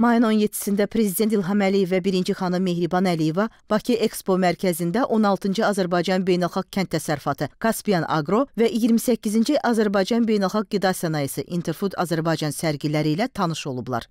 Mayın 17-də prezident İlham Əliyev və birinci xanım Mehriban Əliyeva Bakı Ekspo mərkəzində 16-cı Azərbaycan Beynəlxalq Kənd Təsərrüfatı Kaspian Agro və 28-ci Azərbaycan Beynəlxalq Qida Sənayesi Interfood Azərbaycan sərgiləri ilə tanış olublar.